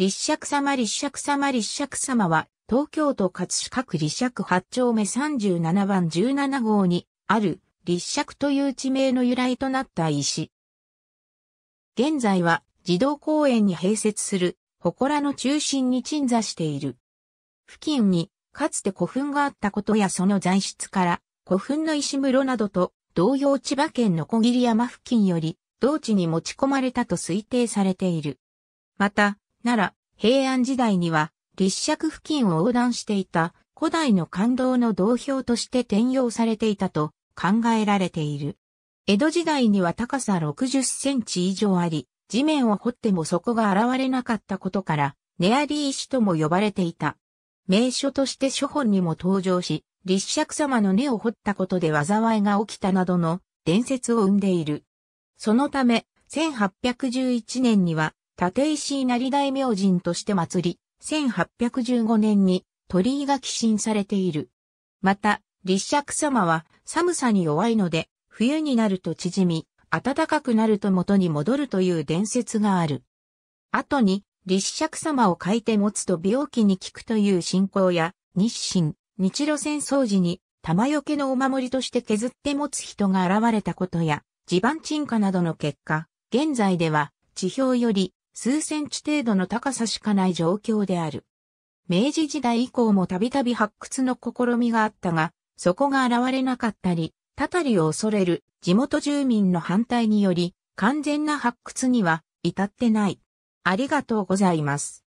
立尺様立尺様立尺様は、東京都葛飾区立尺八丁目37番17号に、ある、立尺という地名の由来となった石。現在は、児童公園に併設する、祠の中心に鎮座している。付近に、かつて古墳があったことやその材質から、古墳の石室などと、同様千葉県の小霧山付近より、同地に持ち込まれたと推定されている。また、なら、平安時代には、立石付近を横断していた古代の感動の道標として転用されていたと考えられている。江戸時代には高さ60センチ以上あり、地面を掘っても底が現れなかったことから、ネアリー石とも呼ばれていた。名所として諸本にも登場し、立石様の根を掘ったことで災いが起きたなどの伝説を生んでいる。そのため、1811年には立石稲荷大明神として祭り、1815年に鳥居が寄進されている。また、立尺様は寒さに弱いので、冬になると縮み、暖かくなると元に戻るという伝説がある。後に、立尺様を書いて持つと病気に効くという信仰や、日清、日露戦争時に玉よけのお守りとして削って持つ人が現れたことや、地盤沈下などの結果、現在では地表より数センチ程度の高さしかない状況である。明治時代以降もたびたび発掘の試みがあったが、そこが現れなかったり、たたりを恐れる地元住民の反対により、完全な発掘には至ってない。ありがとうございます。